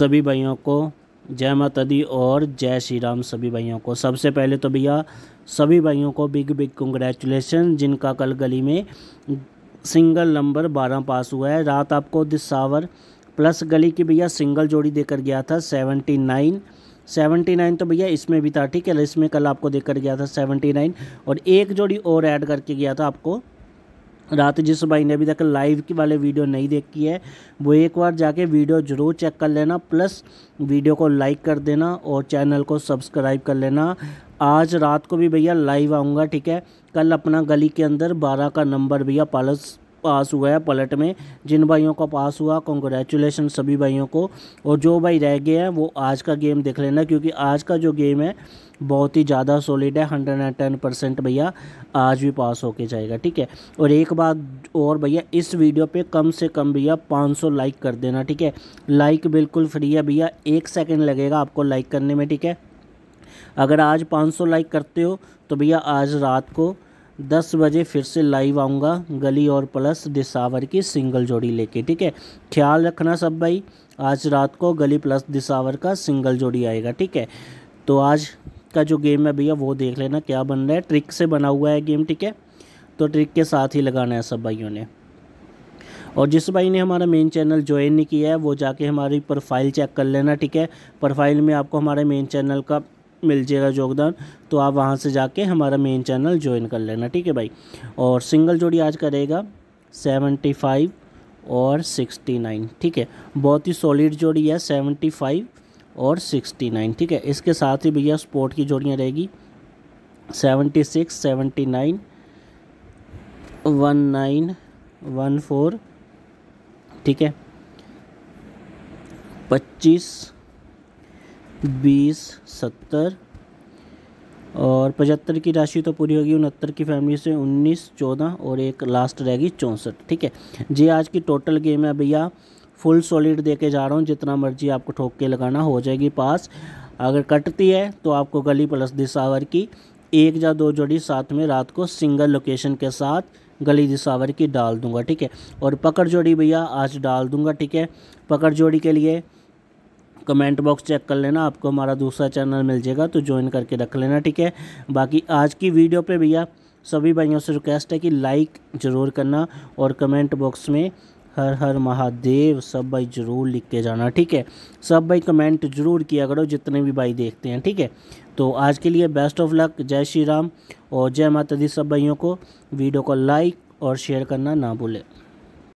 सभी भाइयों को जय माता दी और जय श्री राम सभी भाइयों को सबसे पहले तो भैया सभी भाइयों को बिग बिग कंग्रेचुलेसन जिनका कल गली में सिंगल नंबर बारह पास हुआ है रात आपको दिसावर प्लस गली की भैया सिंगल जोड़ी देकर गया था सेवेंटी नाइन सेवेंटी नाइन तो भैया इसमें भी था ठीक है इसमें कल आपको देकर गया था सेवेंटी नाइन और एक जोड़ी और ऐड करके गया था आपको रात जिस भाई ने अभी तक लाइव की वाले वीडियो नहीं देखी है वो एक बार जाके वीडियो ज़रूर चेक कर लेना प्लस वीडियो को लाइक कर देना और चैनल को सब्सक्राइब कर लेना आज रात को भी भैया लाइव आऊँगा ठीक है कल अपना गली के अंदर बारह का नंबर भैया पालस पास हुआ है पलट में जिन भाइयों का पास हुआ कॉन्ग्रेचुलेसन सभी भाइयों को और जो भाई रह गए हैं वो आज का गेम देख लेना क्योंकि आज का जो गेम है बहुत ही ज़्यादा सॉलिड है हंड्रेड एंड टेन परसेंट भैया आज भी पास होके जाएगा ठीक है और एक बात और भैया इस वीडियो पे कम से कम भैया 500 लाइक कर देना ठीक है लाइक बिल्कुल फ्री है भैया एक सेकंड लगेगा आपको लाइक करने में ठीक है अगर आज 500 लाइक करते हो तो भैया आज रात को दस बजे फिर से लाइव आऊँगा गली और प्लस दिसावर की सिंगल जोड़ी लेके ठीक है ख्याल रखना सब भाई आज रात को गली प्लस दिसावर का सिंगल जोड़ी आएगा ठीक है तो आज का जो गेम है भैया वो देख लेना क्या बन रहा है ट्रिक से बना हुआ है गेम ठीक है तो ट्रिक के साथ ही लगाना है सब भाइयों ने और जिस भाई ने हमारा मेन चैनल ज्वाइन नहीं किया है वो जाके हमारी प्रोफाइल चेक कर लेना ठीक है प्रोफाइल में आपको हमारे मेन चैनल का मिल जाएगा योगदान तो आप वहाँ से जाके हमारा मेन चैनल ज्वाइन कर लेना ठीक है भाई और सिंगल जोड़ी आज करेगा सेवेंटी फाइव और सिक्सटी नाइन ठीक है बहुत ही सॉलिड जोड़ी है सेवेंटी फाइव और सिक्सटी नाइन ठीक है इसके साथ ही भैया स्पोर्ट की जोड़ियाँ रहेगी seventy six seventy nine one nine one four ठीक है पच्चीस बीस सत्तर और पचहत्तर की राशि तो पूरी होगी उनहत्तर की फैमिली से उन्नीस चौदह और एक लास्ट रहेगी चौंसठ ठीक है जी आज की टोटल गेम है भैया फुल सॉलिड दे के जा रहा हूँ जितना मर्जी आपको ठोक के लगाना हो जाएगी पास अगर कटती है तो आपको गली प्लस दिसावर की एक या दो जोड़ी साथ में रात को सिंगल लोकेशन के साथ गली दिसावर की डाल दूंगा ठीक है और पकड़ जोड़ी भैया आज डाल दूंगा ठीक है पकड़ जोड़ी के लिए कमेंट बॉक्स चेक कर लेना आपको हमारा दूसरा चैनल मिल जाएगा तो ज्वाइन करके रख लेना ठीक है बाकी आज की वीडियो पे भैया सभी भाइयों से रिक्वेस्ट है कि लाइक ज़रूर करना और कमेंट बॉक्स में हर हर महादेव सब भाई ज़रूर लिख के जाना ठीक है सब भाई कमेंट जरूर किया करो जितने भी भाई देखते हैं ठीक है तो आज के लिए बेस्ट ऑफ लक जय श्री राम और जय माता दी सब भाइयों को वीडियो को लाइक और शेयर करना ना भूलें